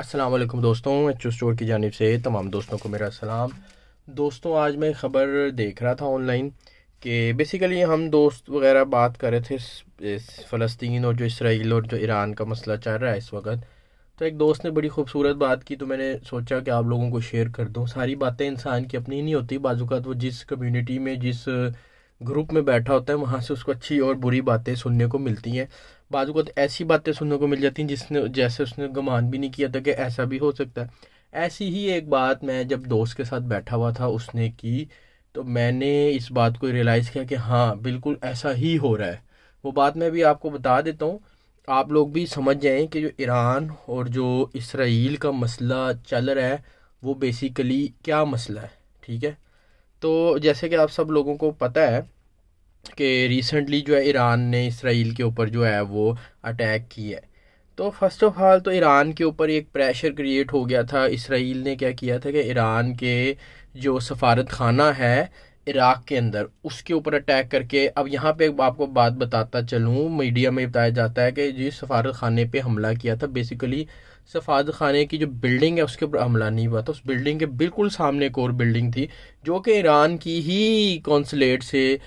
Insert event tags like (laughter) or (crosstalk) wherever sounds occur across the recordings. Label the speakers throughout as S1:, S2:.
S1: असलम दोस्तों H store की जानब से तमाम दोस्तों को मेरा सलाम दोस्तों आज मैं ख़बर देख रहा था ऑनलाइन कि बेसिकली हम दोस्त वगैरह बात कर रहे थे फ़लस्तीन और जो इसराइल और जो ईरान का मसला चल रहा है इस वक्त तो एक दोस्त ने बड़ी खूबसूरत बात की तो मैंने सोचा कि आप लोगों को शेयर कर दूँ सारी बातें इंसान की अपनी नहीं होती बाजूकात वो जिस कम्यूनिटी में जिस ग्रुप में बैठा होता है वहाँ से उसको अच्छी और बुरी बातें सुनने को मिलती हैं बाद ऐसी बातें सुनने को मिल जाती हैं जिसने जैसे उसने गमान भी नहीं किया था कि ऐसा भी हो सकता है ऐसी ही एक बात मैं जब दोस्त के साथ बैठा हुआ था उसने की तो मैंने इस बात को रियलाइज़ किया कि हाँ बिल्कुल ऐसा ही हो रहा है वो बात मैं भी आपको बता देता हूँ आप लोग भी समझ जाएं कि जो ईरान और जो इसराइल का मसला चल रहा है वो बेसिकली क्या मसला है ठीक है तो जैसे कि आप सब लोगों को पता है कि रिसेंटली जो है ईरान ने इसराइल के ऊपर जो है वो अटैक की है तो फर्स्ट ऑफ ऑल तो ईरान के ऊपर एक प्रेशर क्रिएट हो गया था इसराइल ने क्या किया था कि ईरान के जो सफारत खाना है इराक़ के अंदर उसके ऊपर अटैक करके अब यहाँ पे आपको बात बताता चलूँ मीडिया में बताया जाता है कि जिस सफारत खाने पे हमला किया था बेसिकली सफारत खाने की जो बिल्डिंग है उसके ऊपर हमला नहीं हुआ था उस बिल्डिंग के बिल्कुल सामने एक और बिल्डिंग थी जो कि ईरान की ही कौंसलेट से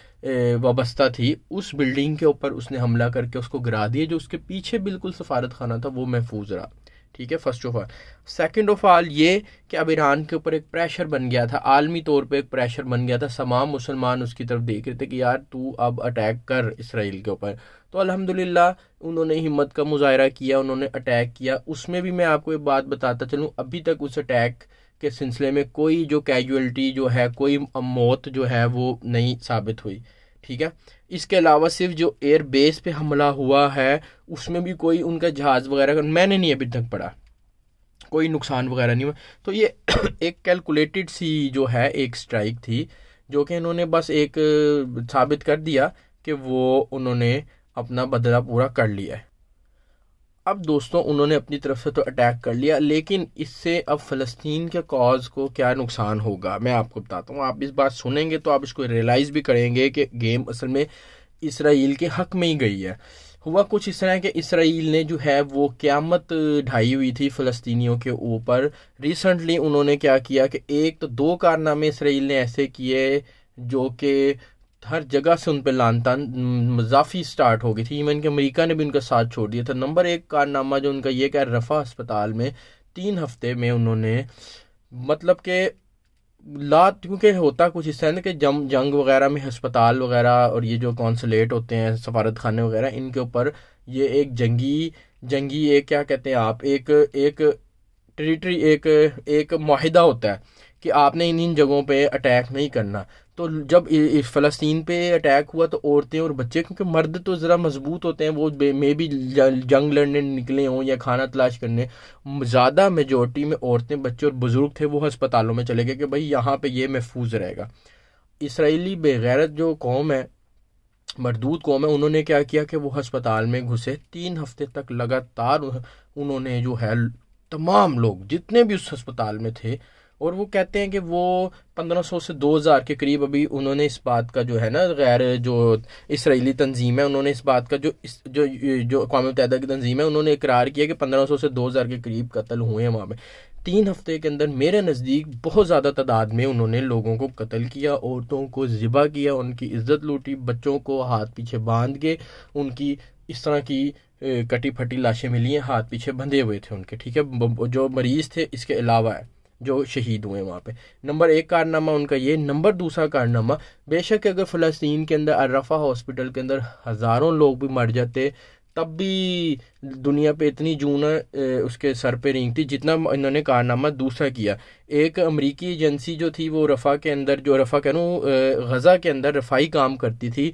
S1: वाबस्ता थी उस बिल्डिंग के ऊपर उसने हमला करके उसको गिरा दिया जो उसके पीछे बिल्कुल सफारत खाना था वो महफूज रहा ठीक है first of all second of all ये कि अब ईरान के ऊपर एक प्रेशर बन गया था आलमी तौर पे एक प्रेशर बन गया था तमाम मुसलमान उसकी तरफ देख रहे थे कि यार तू अब अटैक कर इसराइल के ऊपर तो अल्हम्दुलिल्लाह उन्होंने हिम्मत का मुजाहरा किया उन्होंने अटैक किया उसमें भी मैं आपको एक बात बताता चलूँ अभी तक उस अटैक के सिलसिले में कोई जो कैजुअलिटी जो है कोई मौत जो है वो नहीं साबित हुई ठीक है इसके अलावा सिर्फ जो एयर बेस पे हमला हुआ है उसमें भी कोई उनका जहाज़ वगैरह मैंने नहीं अभी तक पढ़ा कोई नुकसान वगैरह नहीं हुआ तो ये (coughs) एक कैलकुलेटेड सी जो है एक स्ट्राइक थी जो कि इन्होंने बस एक साबित कर दिया कि वो उन्होंने अपना बदला पूरा कर लिया है अब दोस्तों उन्होंने अपनी तरफ से तो अटैक कर लिया लेकिन इससे अब फ़लस्तीन के कॉज को क्या नुकसान होगा मैं आपको बताता हूँ आप इस बात सुनेंगे तो आप इसको रियलाइज़ भी करेंगे कि गेम असल में इसराइल के हक में ही गई है हुआ कुछ इस तरह कि इसराइल ने जो है वो क़्यामत ढाई हुई थी फ़लस्तीनियों के ऊपर रिसेंटली उन्होंने क्या किया कि एक तो दो कारनामे इसराइल ने ऐसे किए जो कि हर जगह से उन पर तान मजाफी स्टार्ट हो गई थी इवन कि अमरीका ने भी उनका साथ छोड़ दिया था नंबर एक कारनामा जो उनका यह क्या रफ़ा अस्पताल में तीन हफ्ते में उन्होंने मतलब के ला क्योंकि होता कुछ इस तरह कि जम जंग वगैरह में हस्पताल वगैरह और ये जो कौंसलेट होते हैं सफारत खाने वगैरह इनके ऊपर ये एक जंगी जंगी एक क्या कहते हैं आप एक एक टेरिटरी एक एक माहिदा होता है कि आपने इन इन जगहों पे अटैक नहीं करना तो जब फ़लस्तीन पे अटैक हुआ तो औरतें और बच्चे क्योंकि मर्द तो ज़रा मजबूत होते हैं वो मे भी जंग लड़ने निकले हों या खाना तलाश करने ज़्यादा मेजोरिटी में औरतें बच्चे और बुज़ुर्ग थे वो हस्पतालों में चले गए कि भाई यहाँ पे ये महफूज रहेगा इसराइली बेगैरत जो कौम है मरदूद कौम है उन्होंने क्या किया कि वो हस्पताल में घुसे तीन हफ्ते तक लगातार उन्होंने जो है तमाम लोग जितने भी उस हस्पताल में थे और वो कहते हैं कि वो 1500 से 2000 के करीब अभी उन्होंने इस बात का जो है ना गैर जो इसराइली तंजीम है उन्होंने इस बात का जो इस जो जो अकवा मुतहदा की तंजीम है उन्होंने इकरार किया कि 1500 से 2000 के करीब कत्ल हुए हैं वहाँ पे तीन हफ्ते के अंदर मेरे नज़दीक बहुत ज़्यादा तादाद में उन्होंने लोगों को कत्ल किया औरतों को ज़िबा किया उनकी इज्जत लूटी बच्चों को हाथ पीछे बांध के उनकी इस तरह की कटी फटी लाशें मिली हैं हाथ पीछे बंधे हुए थे उनके ठीक है जो मरीज़ थे इसके अलावा है जो शहीद हुए वहाँ पे नंबर एक कारनामा उनका ये नंबर दूसरा कारनामा बेशक अगर फ़लस्तीन के अंदर अर्रफा हॉस्पिटल के अंदर हज़ारों लोग भी मर जाते तब भी दुनिया पे इतनी जून उसके सर पे थी जितना इन्होंने कारनामा दूसरा किया एक अमरीकी एजेंसी जो थी वो रफ़ा के अंदर जो रफ़ा कह रहा हूँ गज़ा के अंदर रफाई काम करती थी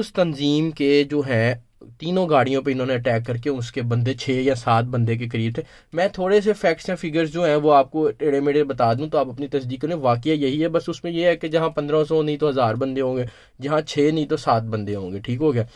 S1: उस तंजीम के जो हैं तीनों गाड़ियों पे इन्होंने अटैक करके उसके बंदे छः या सात बंदे के करीब थे मैं थोड़े से फैक्ट्स या फिगर्स जो हैं वो आपको टेढ़े मेढ़े बता दूं तो आप अपनी तस्दीक करें वाक़ यही है बस उसमें यह है कि जहाँ पंद्रह सौ नहीं तो हज़ार बंदे होंगे जहाँ छः नहीं तो सात बंदे होंगे ठीक हो गया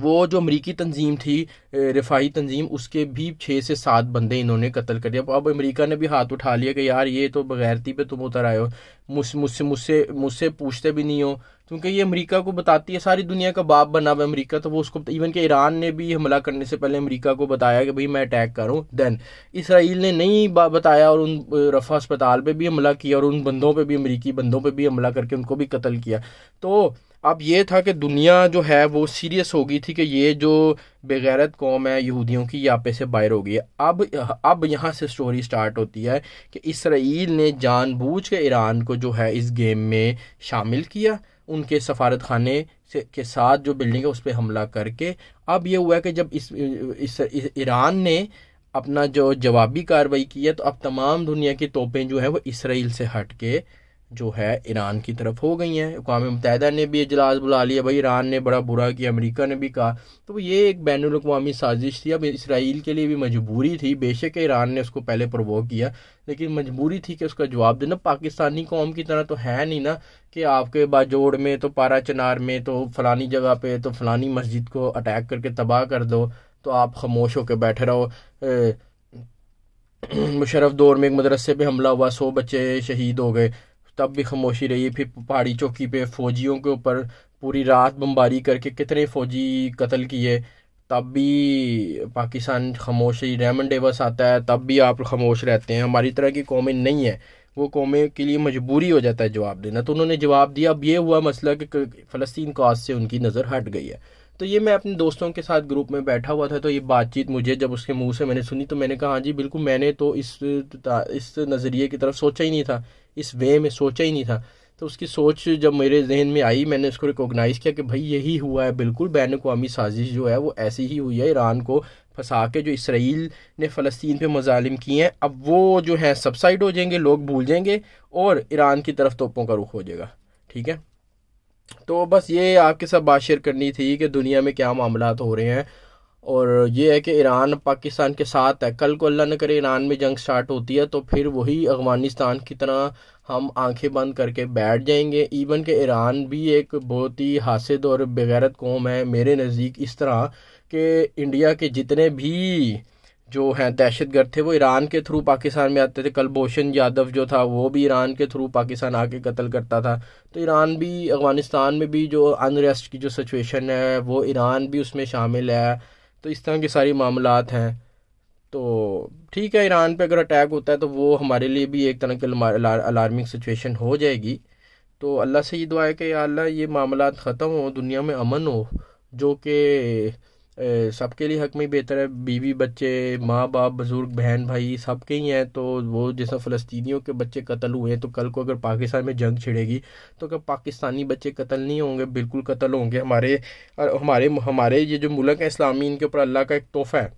S1: वो जो अमरीकी तंजीम थी रिफाही तंजीम उसके भी छः से सात बंदे इन्होंने कत्ल कर दिया अब अमरीका ने भी हाथ उठा लिया कि यार ये तो बगैरती पे तुम उतर आए हो मुझसे मुझसे मुझसे मुझसे पूछते भी नहीं हो क्योंकि ये अमेरिका को बताती है सारी दुनिया का बाप बना हुआ अमेरिका तो वो उसको इवन के ईरान ने भी हमला करने से पहले अमेरिका को बताया कि भाई मैं अटैक करूँ देन इसराइल ने नहीं बताया और उन रफा अस्पताल पर भी हमला किया और उन बंदों पर भी अमरीकी बंदों पर भी हमला करके उनको भी कत्ल किया तो अब ये था कि दुनिया जो है वो सीरियस हो गई थी कि ये जो बेगैरत कौम है यहूदियों की यहाँ से बाहर हो गई है अब अब यहाँ से स्टोरी स्टार्ट होती है कि इसराइल ने जानबूझ के ईरान को जो है इस गेम में शामिल किया उनके सफारत खाने से के साथ जो बिल्डिंग है उस पर हमला करके अब ये हुआ है कि जब इस, इस, इस ईरान ने अपना जो जवाबी कार्रवाई की है तो अब तमाम दुनिया की तोपें जो हैं वो इसराइल से हट के जो है ईरान की तरफ हो गई हैं अकवा मुतहदा ने भी इजलास बुला लिया भाई ईरान ने बड़ा बुरा किया अमेरिका ने भी कहा तो ये एक बैन अवी साजिश थी अब इसराइल के लिए भी मजबूरी थी बेशक ईरान ने उसको पहले प्रवोक किया लेकिन मजबूरी थी कि उसका जवाब देना पाकिस्तानी कौम की तरह तो है नहीं ना कि आपके बाजोड़ में तो पारा चनार में तो फ़लानी जगह पे तो फ़लानी मस्जिद को अटैक करके तबाह कर दो तो आप खामोश होकर बैठे रहो मुशरफ दौर में एक मदरसे पे हमला हुआ सौ बच्चे शहीद हो गए तब भी खामोशी रही फिर पहाड़ी चौकी पे फौजियों के ऊपर पूरी रात बमबारी करके कितने फौजी कत्ल किए तब भी पाकिस्तान खामोश ही रेमन डेवस आता है तब भी आप खामोश रहते हैं हमारी तरह की कौमें नहीं है वो कौमें के लिए मजबूरी हो जाता है जवाब देना तो उन्होंने जवाब दिया अब ये हुआ मसला कि फ़लस्तीन काज से उनकी नज़र हट गई है तो ये मैं अपने दोस्तों के साथ ग्रुप में बैठा हुआ था तो ये बातचीत मुझे जब उसके मुंह से मैंने सुनी तो मैंने कहा हाँ जी बिल्कुल मैंने तो इस इस नज़रिए की तरफ सोचा ही नहीं था इस वे में सोचा ही नहीं था तो उसकी सोच जब मेरे जहन में आई मैंने उसको रिकॉग्नाइज़ किया कि भाई यही हुआ है बिल्कुल बैन अवी साजिश जो है वो ऐसी ही हुई है ईरान को फंसा के जो इसराइल ने फ़लस्तीन पे मजालिम किए हैं अब वो जो है सबसाइड हो जाएंगे लोग भूल जाएंगे और ईरान की तरफ तोपों का रुख हो जाएगा ठीक है तो बस ये आपके साथ बात शेयर करनी थी कि दुनिया में क्या मामला हो रहे हैं और ये है कि ईरान पाकिस्तान के साथ है कल को अल्लाह न करे ईरान में जंग स्टार्ट होती है तो फिर वही अफगानिस्तान की तरह हम आंखें बंद करके बैठ जाएंगे इवन के ईरान भी एक बहुत ही हासिद और बेगैरत कौम है मेरे नज़दीक इस तरह के इंडिया के जितने भी जो हैं दहशत गर्द थे वो ईरान के थ्रू पाकिस्तान में आते थे कलभूषण यादव जो था वो भी ईरान के थ्रू पाकिस्तान आके कत्ल करता था तो ईरान भी अफ़गानिस्तान में भी जो अनरेस्ट की जो सिचुएशन है वो ईरान भी उसमें शामिल है तो इस तरह के सारी मामला हैं तो ठीक है ईरान पे अगर अटैक होता है तो वो हमारे लिए भी एक तरह की अलार्मिंग सिचुएशन हो जाएगी तो अल्लाह से ये दुआ है कि अल्लाह ये मामला ख़त्म हो दुनिया में अमन हो जो कि सबके लिए हक में बेहतर है बीवी बच्चे माँ बाप बुज़ुर्ग बहन भाई सब के ही हैं तो वो जैसा फ़लस्तियों के बच्चे कत्ल हुए हैं तो कल को अगर पाकिस्तान में जंग छिड़ेगी तो अगर पाकिस्तानी बच्चे कत्ल नहीं होंगे बिल्कुल कत्ल होंगे हमारे हमारे हमारे ये जो मुल्क है इस्लामी इनके ऊपर अल्लाह का एक तोहफ़ा है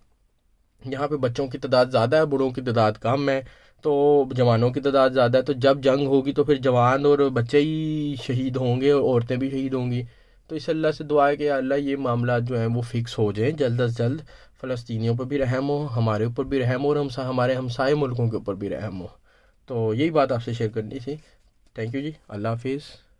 S1: यहाँ पे बच्चों की तादाद ज़्यादा है बूढ़ों की तादाद कम है तो जवानों की तादाद ज़्यादा है तो जब जंग होगी तो फिर जवान और बच्चे ही शहीद होंगे औरतें भी शहीद होंगी तो इस अल्लाह से दुआ है कि अल्लाह ये मामला जो हैं वो फिक्स हो जाएँ जल्द अज जल्द फ़लस्तियों पर भी रहम हो हमारे ऊपर भी रहम हो और हम हमारे हमसाए मुल्कों के ऊपर भी रहम हो तो यही बात आपसे शेयर करनी थी थैंक यू जी अल्लाह हाफिज़